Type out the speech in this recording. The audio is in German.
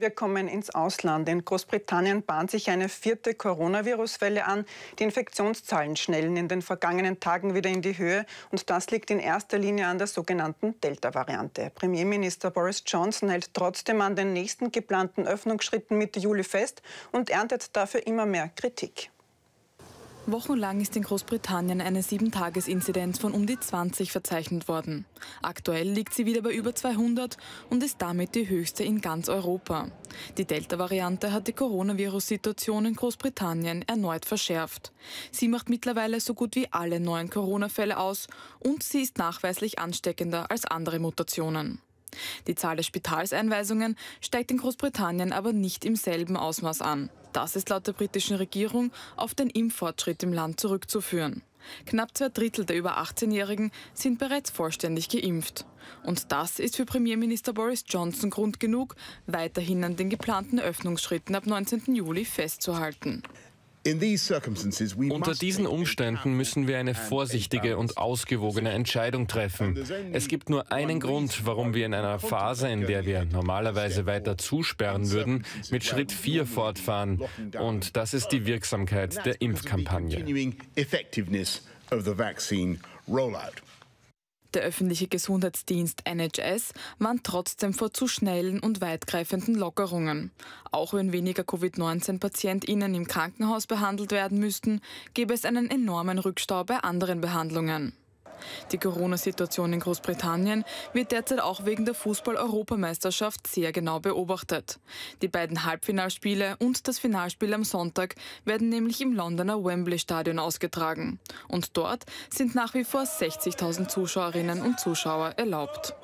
Wir kommen ins Ausland. In Großbritannien bahnt sich eine vierte Coronavirus-Welle an. Die Infektionszahlen schnellen in den vergangenen Tagen wieder in die Höhe. Und das liegt in erster Linie an der sogenannten Delta-Variante. Premierminister Boris Johnson hält trotzdem an den nächsten geplanten Öffnungsschritten Mitte Juli fest und erntet dafür immer mehr Kritik. Wochenlang ist in Großbritannien eine 7-Tages-Inzidenz von um die 20 verzeichnet worden. Aktuell liegt sie wieder bei über 200 und ist damit die höchste in ganz Europa. Die Delta-Variante hat die Coronavirus-Situation in Großbritannien erneut verschärft. Sie macht mittlerweile so gut wie alle neuen Corona-Fälle aus und sie ist nachweislich ansteckender als andere Mutationen. Die Zahl der Spitalseinweisungen steigt in Großbritannien aber nicht im selben Ausmaß an. Das ist laut der britischen Regierung auf den Impffortschritt im Land zurückzuführen. Knapp zwei Drittel der über 18-Jährigen sind bereits vollständig geimpft. Und das ist für Premierminister Boris Johnson Grund genug, weiterhin an den geplanten Öffnungsschritten ab 19. Juli festzuhalten. Unter diesen Umständen müssen wir eine vorsichtige und ausgewogene Entscheidung treffen. Es gibt nur einen Grund, warum wir in einer Phase, in der wir normalerweise weiter zusperren würden, mit Schritt 4 fortfahren. Und das ist die Wirksamkeit der Impfkampagne. Der öffentliche Gesundheitsdienst NHS warnt trotzdem vor zu schnellen und weitgreifenden Lockerungen. Auch wenn weniger Covid-19-PatientInnen im Krankenhaus behandelt werden müssten, gäbe es einen enormen Rückstau bei anderen Behandlungen. Die Corona-Situation in Großbritannien wird derzeit auch wegen der Fußball-Europameisterschaft sehr genau beobachtet. Die beiden Halbfinalspiele und das Finalspiel am Sonntag werden nämlich im Londoner Wembley-Stadion ausgetragen. Und dort sind nach wie vor 60.000 Zuschauerinnen und Zuschauer erlaubt.